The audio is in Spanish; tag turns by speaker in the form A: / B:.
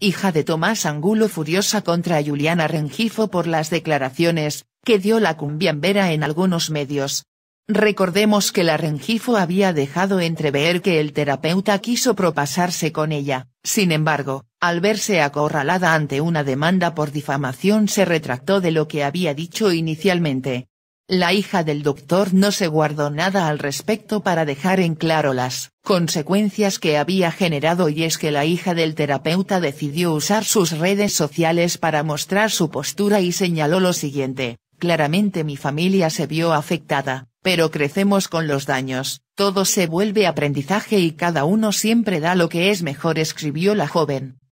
A: hija de Tomás Angulo furiosa contra Juliana Rengifo por las declaraciones, que dio la cumbiambera en algunos medios. Recordemos que la Rengifo había dejado entrever que el terapeuta quiso propasarse con ella, sin embargo, al verse acorralada ante una demanda por difamación se retractó de lo que había dicho inicialmente, la hija del doctor no se guardó nada al respecto para dejar en claro las consecuencias que había generado y es que la hija del terapeuta decidió usar sus redes sociales para mostrar su postura y señaló lo siguiente, claramente mi familia se vio afectada, pero crecemos con los daños, todo se vuelve aprendizaje y cada uno siempre da lo que es mejor escribió la joven,